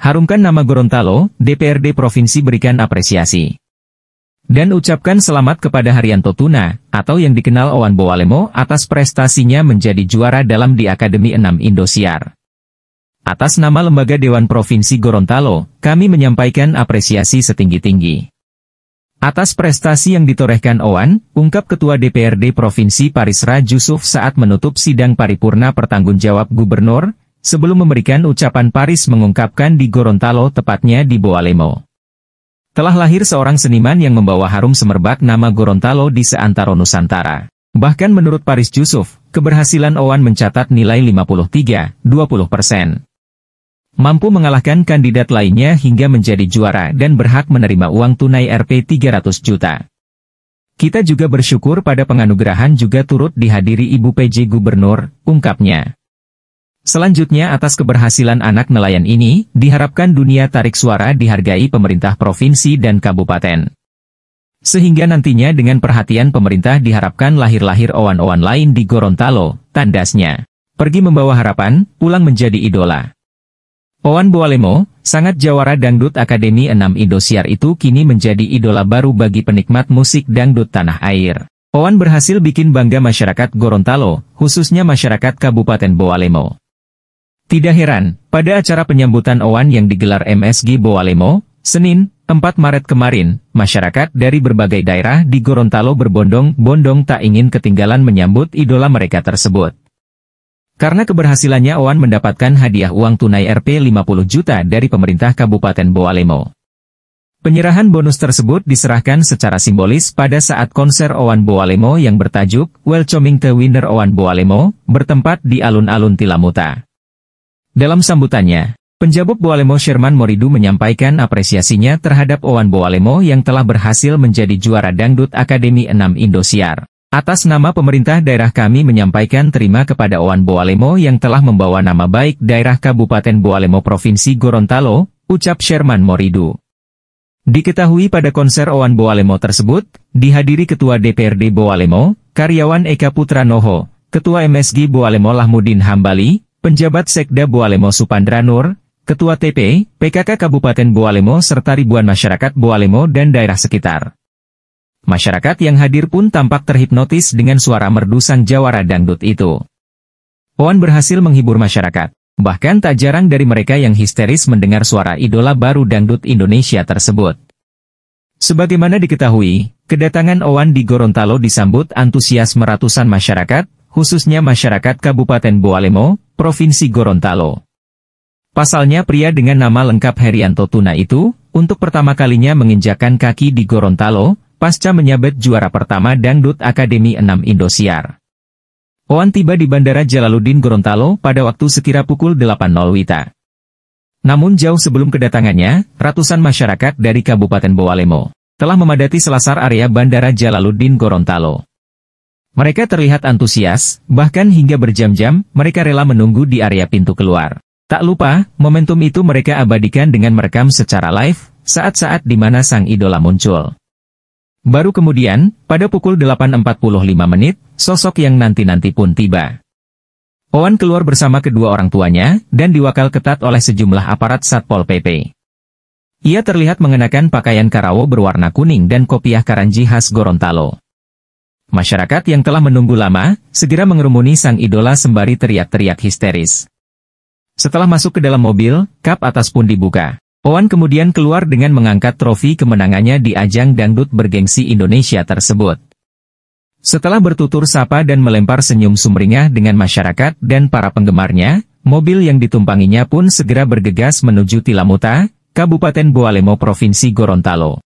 Harumkan nama Gorontalo, DPRD Provinsi berikan apresiasi. Dan ucapkan selamat kepada Haryanto Tuna, atau yang dikenal Owan Bowalemo atas prestasinya menjadi juara dalam di Akademi 6 Indosiar. Atas nama Lembaga Dewan Provinsi Gorontalo, kami menyampaikan apresiasi setinggi-tinggi. Atas prestasi yang ditorehkan Owan, ungkap Ketua DPRD Provinsi Paris Rajusuf saat menutup sidang paripurna pertanggungjawab Gubernur, Sebelum memberikan ucapan Paris mengungkapkan di Gorontalo tepatnya di Boalemo. Telah lahir seorang seniman yang membawa harum semerbak nama Gorontalo di seantero Nusantara. Bahkan menurut Paris Yusuf, keberhasilan Owan mencatat nilai 53, persen. Mampu mengalahkan kandidat lainnya hingga menjadi juara dan berhak menerima uang tunai Rp 300 juta. Kita juga bersyukur pada penganugerahan juga turut dihadiri Ibu PJ Gubernur, ungkapnya. Selanjutnya atas keberhasilan anak nelayan ini, diharapkan dunia tarik suara dihargai pemerintah provinsi dan kabupaten. Sehingga nantinya dengan perhatian pemerintah diharapkan lahir-lahir owan-owan lain di Gorontalo, tandasnya. Pergi membawa harapan, pulang menjadi idola. Owan Boalemo, sangat jawara dangdut Akademi 6 Indosiar itu kini menjadi idola baru bagi penikmat musik dangdut tanah air. Owan berhasil bikin bangga masyarakat Gorontalo, khususnya masyarakat Kabupaten Boalemo. Tidak heran, pada acara penyambutan Oan yang digelar MSG Boalemo, Senin, 4 Maret kemarin, masyarakat dari berbagai daerah di Gorontalo berbondong-bondong tak ingin ketinggalan menyambut idola mereka tersebut. Karena keberhasilannya Oan mendapatkan hadiah uang tunai Rp 50 juta dari pemerintah Kabupaten Boalemo. Penyerahan bonus tersebut diserahkan secara simbolis pada saat konser Owan Boalemo yang bertajuk Welcoming the Winner Owan Boalemo, bertempat di alun-alun Tilamuta. Dalam sambutannya, penjabat Boalemo Sherman Moridu menyampaikan apresiasinya terhadap Owan Boalemo yang telah berhasil menjadi juara dangdut Akademi 6 Indosiar. Atas nama pemerintah daerah kami menyampaikan terima kepada Owan Boalemo yang telah membawa nama baik daerah Kabupaten Boalemo Provinsi Gorontalo, ucap Sherman Moridu. Diketahui pada konser Owan Boalemo tersebut, dihadiri Ketua DPRD Boalemo, Karyawan Eka Putra Noho, Ketua MSG Boalemo Lahmudin Hambali, penjabat Sekda Boalemo Supandranur, Ketua TP, PKK Kabupaten Boalemo serta ribuan masyarakat Boalemo dan daerah sekitar. Masyarakat yang hadir pun tampak terhipnotis dengan suara merdu sang jawara dangdut itu. Puan berhasil menghibur masyarakat, bahkan tak jarang dari mereka yang histeris mendengar suara idola baru dangdut Indonesia tersebut. Sebagaimana diketahui, kedatangan Owan di Gorontalo disambut antusias meratusan masyarakat, khususnya masyarakat Kabupaten Boalemo, Provinsi Gorontalo. Pasalnya pria dengan nama lengkap Herianto Tuna itu, untuk pertama kalinya menginjakan kaki di Gorontalo, pasca menyabet juara pertama Dangdut Akademi 6 Indosiar. Oan tiba di Bandara Jalaluddin Gorontalo pada waktu sekira pukul 8.00 Wita. Namun jauh sebelum kedatangannya, ratusan masyarakat dari Kabupaten Boalemo telah memadati selasar area Bandara Jalaluddin Gorontalo. Mereka terlihat antusias, bahkan hingga berjam-jam, mereka rela menunggu di area pintu keluar. Tak lupa, momentum itu mereka abadikan dengan merekam secara live, saat-saat di mana sang idola muncul. Baru kemudian, pada pukul 8.45 menit, sosok yang nanti-nanti pun tiba. Owen keluar bersama kedua orang tuanya, dan diwakal ketat oleh sejumlah aparat Satpol PP. Ia terlihat mengenakan pakaian karawo berwarna kuning dan kopiah karanji khas Gorontalo. Masyarakat yang telah menunggu lama, segera mengerumuni sang idola sembari teriak-teriak histeris. Setelah masuk ke dalam mobil, kap atas pun dibuka. Owan kemudian keluar dengan mengangkat trofi kemenangannya di ajang dangdut bergengsi Indonesia tersebut. Setelah bertutur sapa dan melempar senyum sumringah dengan masyarakat dan para penggemarnya, mobil yang ditumpanginya pun segera bergegas menuju Tilamuta, Kabupaten Boalemo Provinsi Gorontalo.